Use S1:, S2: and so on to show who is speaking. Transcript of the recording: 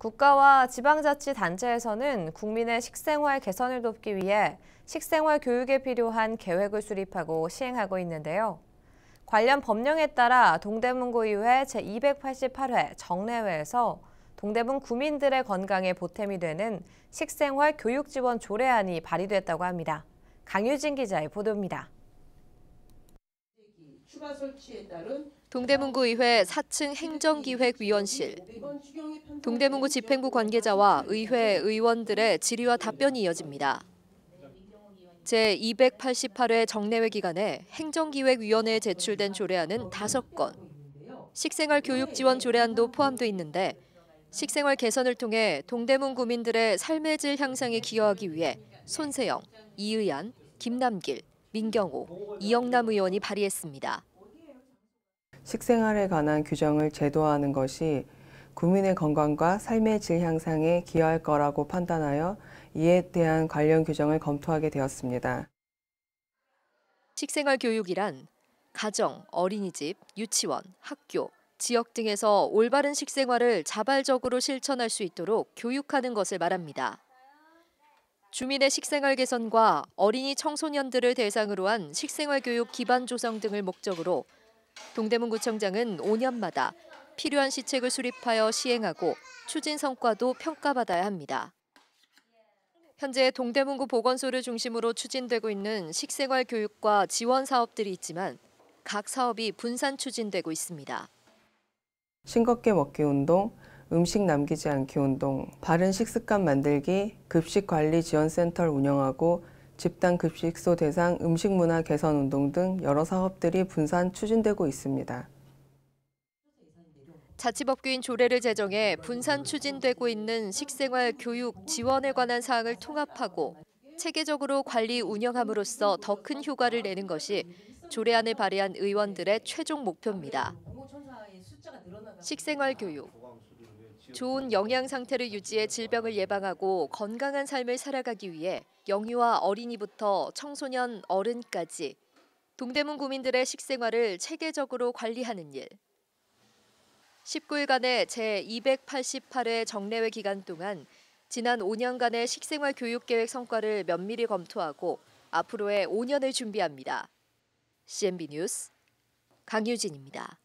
S1: 국가와 지방자치단체에서는 국민의 식생활 개선을 돕기 위해 식생활 교육에 필요한 계획을 수립하고 시행하고 있는데요. 관련 법령에 따라 동대문구의회 제288회 정례회에서 동대문 구민들의 건강에 보탬이 되는 식생활 교육지원 조례안이 발의됐다고 합니다. 강유진 기자의 보도입니다.
S2: 추가 설치에 따른
S1: 동대문구의회 4층 행정기획위원실,
S3: 동대문구 집행부 관계자와 의회 의원들의 질의와 답변이 이어집니다. 제288회 정례회 기간에 행정기획위원회에 제출된 조례안은 5건, 식생활 교육 지원 조례안도 포함돼 있는데 식생활 개선을 통해 동대문 구민들의 삶의 질 향상에 기여하기 위해 손세영, 이의안, 김남길, 민경호, 이영남 의원이 발의했습니다.
S2: 식생활에 관한 규정을 제도화하는 것이 국민의 건강과 삶의 질 향상에 기여할 거라고 판단하여 이에 대한 관련 규정을 검토하게 되었습니다.
S3: 식생활 교육이란 가정, 어린이집, 유치원, 학교, 지역 등에서 올바른 식생활을 자발적으로 실천할 수 있도록 교육하는 것을 말합니다. 주민의 식생활 개선과 어린이 청소년들을 대상으로 한 식생활 교육 기반 조성 등을 목적으로 동대문구청장은 5년마다 필요한 시책을 수립하여 시행하고 추진 성과도 평가받아야 합니다. 현재 동대문구 보건소를 중심으로 추진되고 있는 식생활 교육과 지원 사업들이 있지만 각 사업이 분산 추진되고 있습니다.
S2: 싱겁게 먹기 운동, 음식 남기지 않기 운동, 바른 식습관 만들기, 급식 관리 지원센터 운영하고 집단 급식소 대상 음식 문화 개선 운동 등 여러 사업들이 분산 추진되고 있습니다.
S3: 자치법규인 조례를 제정해 분산 추진되고 있는 식생활 교육 지원에 관한 사항을 통합하고 체계적으로 관리 운영함으로써 더 큰 효과를 내는 것이 조례안을 발의한 의원들의 최종 목표입니다. 식생활 교육, 좋은 영양 상태를 유지해 질병을 예방하고 건강한 삶을 살아가기 위해 영유아 어린이부터 청소년 어른까지 동대문 구민들의 식생활을 체계적으로 관리하는 일. 19일간의 제288회 정례회 기간 동안 지난 5년간의 식생활 교육 계획 성과를 면밀히 검토하고 앞으로의 5년을 준비합니다. CNB 뉴스 강유진입니다.